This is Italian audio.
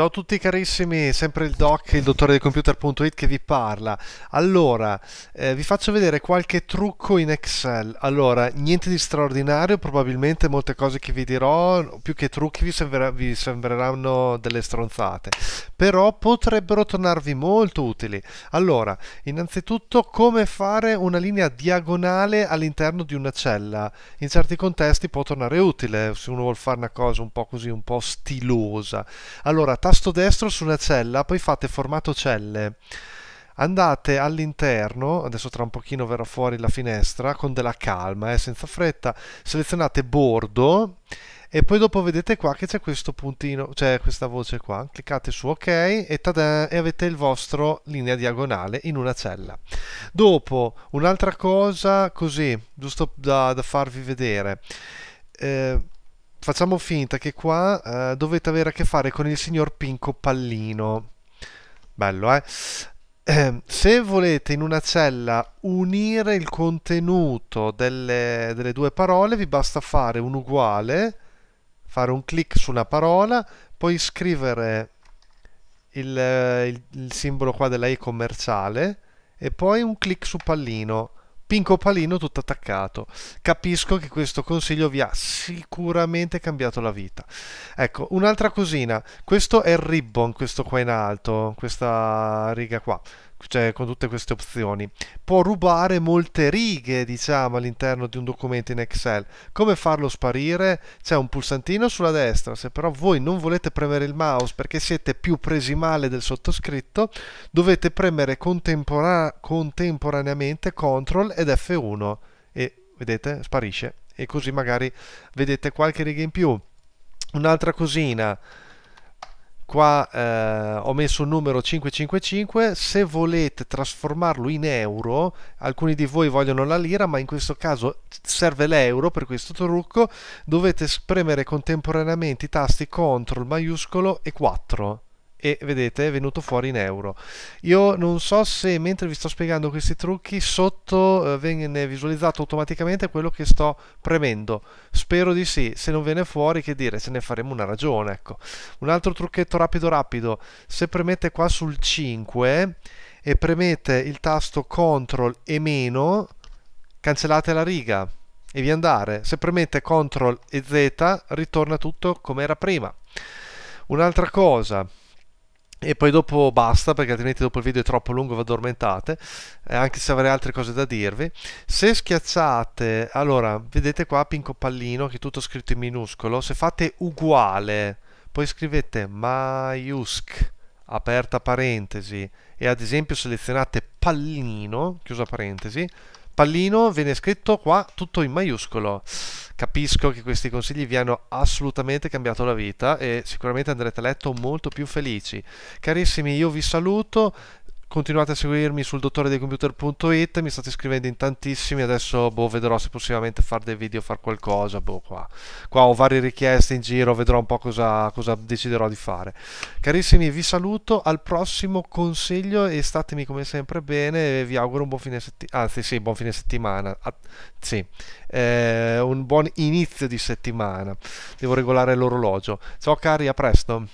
Ciao a tutti carissimi, sempre il doc, il dottore del computer.it che vi parla. Allora, eh, vi faccio vedere qualche trucco in Excel. Allora, niente di straordinario, probabilmente molte cose che vi dirò, più che trucchi vi, sembra, vi sembreranno delle stronzate, però potrebbero tornarvi molto utili. Allora, innanzitutto come fare una linea diagonale all'interno di una cella. In certi contesti può tornare utile, se uno vuole fare una cosa un po' così, un po' stilosa. Allora, tasto destro su una cella, poi fate formato celle. Andate all'interno, adesso tra un pochino verrà fuori la finestra, con della calma, eh, senza fretta, selezionate bordo e poi dopo vedete qua che c'è questo puntino, cioè questa voce qua, cliccate su ok e, e avete il vostro linea diagonale in una cella. Dopo un'altra cosa così, giusto da, da farvi vedere. Eh, facciamo finta che qua eh, dovete avere a che fare con il signor Pinco Pallino. Bello, eh? eh? Se volete in una cella unire il contenuto delle, delle due parole, vi basta fare un uguale, fare un clic su una parola, poi scrivere il, eh, il, il simbolo qua della E commerciale e poi un clic su pallino Pinco Palino tutto attaccato. Capisco che questo consiglio vi ha sicuramente cambiato la vita. Ecco, un'altra cosina. Questo è il ribbon, questo qua in alto, questa riga qua cioè con tutte queste opzioni, può rubare molte righe, diciamo, all'interno di un documento in Excel. Come farlo sparire? C'è un pulsantino sulla destra, se però voi non volete premere il mouse perché siete più presi male del sottoscritto, dovete premere contempora contemporaneamente CTRL ed F1 e vedete sparisce e così magari vedete qualche riga in più. Un'altra cosina qua eh, ho messo un numero 555 se volete trasformarlo in euro alcuni di voi vogliono la lira ma in questo caso serve l'euro per questo trucco dovete spremere contemporaneamente i tasti CTRL maiuscolo e 4 e vedete è venuto fuori in euro io non so se mentre vi sto spiegando questi trucchi sotto eh, viene visualizzato automaticamente quello che sto premendo spero di sì se non viene fuori che dire se ne faremo una ragione ecco un altro trucchetto rapido rapido se premete qua sul 5 e premete il tasto CTRL e meno cancellate la riga e vi andare se premete CTRL e Z ritorna tutto come era prima un'altra cosa e poi dopo basta perché altrimenti dopo il video è troppo lungo vi addormentate eh, anche se avrei altre cose da dirvi se schiacciate allora vedete qua pinco pallino che è tutto scritto in minuscolo se fate uguale poi scrivete maiusc aperta parentesi e ad esempio selezionate pallino chiusa parentesi pallino viene scritto qua tutto in maiuscolo. Capisco che questi consigli vi hanno assolutamente cambiato la vita e sicuramente andrete a letto molto più felici. Carissimi, io vi saluto, continuate a seguirmi sul dottoredecomputer.it, mi state iscrivendo in tantissimi, adesso boh, vedrò se possibilmente fare dei video, fare qualcosa, boh, qua. qua. ho varie richieste in giro, vedrò un po' cosa, cosa deciderò di fare. Carissimi, vi saluto, al prossimo consiglio e statemi come sempre bene, vi auguro un buon fine settimana, anzi sì, buon fine settimana, ah, sì, eh, un buon inizio di settimana, devo regolare l'orologio. Ciao cari, a presto!